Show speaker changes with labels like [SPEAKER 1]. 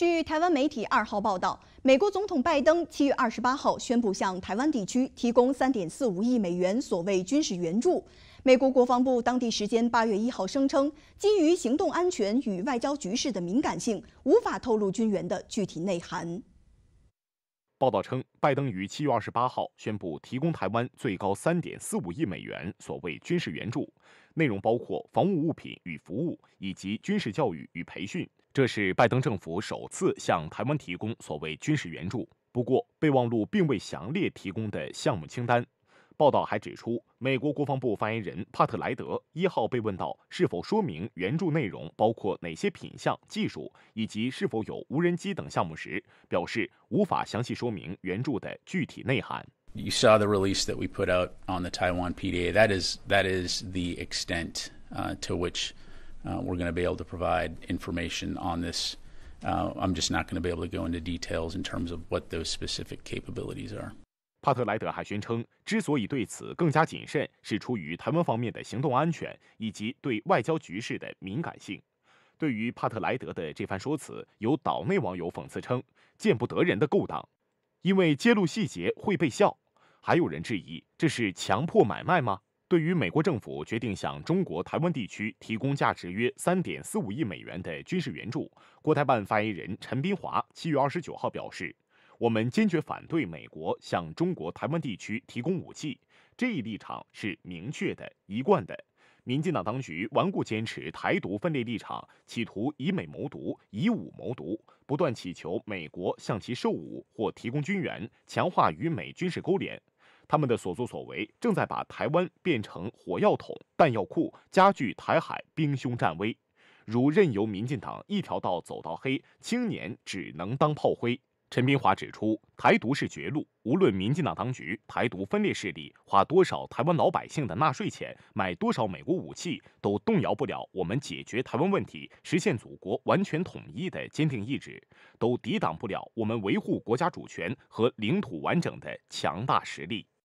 [SPEAKER 1] 据台湾媒体二号报道，美国总统拜登七月二十八号宣布向台湾地区提供三点四五亿美元所谓军事援助。美国国防部当地时间八月一号声称，基于行动安全与外交局势的敏感性，无法透露军援的具体内涵。
[SPEAKER 2] 报道称，拜登于七月二十八号宣布提供台湾最高三点四五亿美元所谓军事援助，内容包括防务物品与服务以及军事教育与培训。这是拜登政府首次向台湾提供所谓军事援助，不过备忘录并未详列提供的项目清单。报道还指出，美国国防部发言人帕特莱德一号被问到是否说明援助内容包括哪些品项、技术，以及是否有无人机等项目时，表示无法详细说明援助的具体内涵。You saw the release that we put out on the Taiwan PDA. That is that is the extent to which. we're gonna be able to provide information on this. I'm just not gonna be able to go into details in terms of what those specific capabilities are. 帕特莱德还宣称，之所以对此更加谨慎，是出于台湾方面的行动安全以及对外交局势的敏感性。对于帕特莱德的这番说辞，有岛内网友讽刺称：“见不得人的勾当。”因为揭露细节会被笑，还有人质疑这是强迫买卖吗？对于美国政府决定向中国台湾地区提供价值约三点四五亿美元的军事援助，国台办发言人陈斌华七月二十九号表示：“我们坚决反对美国向中国台湾地区提供武器，这一立场是明确的、一贯的。民进党当局顽固坚持台独分裂立场，企图以美谋独、以武谋独，不断乞求美国向其售武或提供军援，强化与美军事勾连。”他们的所作所为正在把台湾变成火药桶、弹药库，加剧台海兵凶战危。如任由民进党一条道走到黑，青年只能当炮灰。陈斌华指出，台独是绝路，无论民进党当局、台独分裂势力花多少台湾老百姓的纳税钱，买多少美国武器，都动摇不了我们解决台湾问题、实现祖国完全统一的坚定意志，都抵挡不了我们维护国家主权和领土完整的强大实力。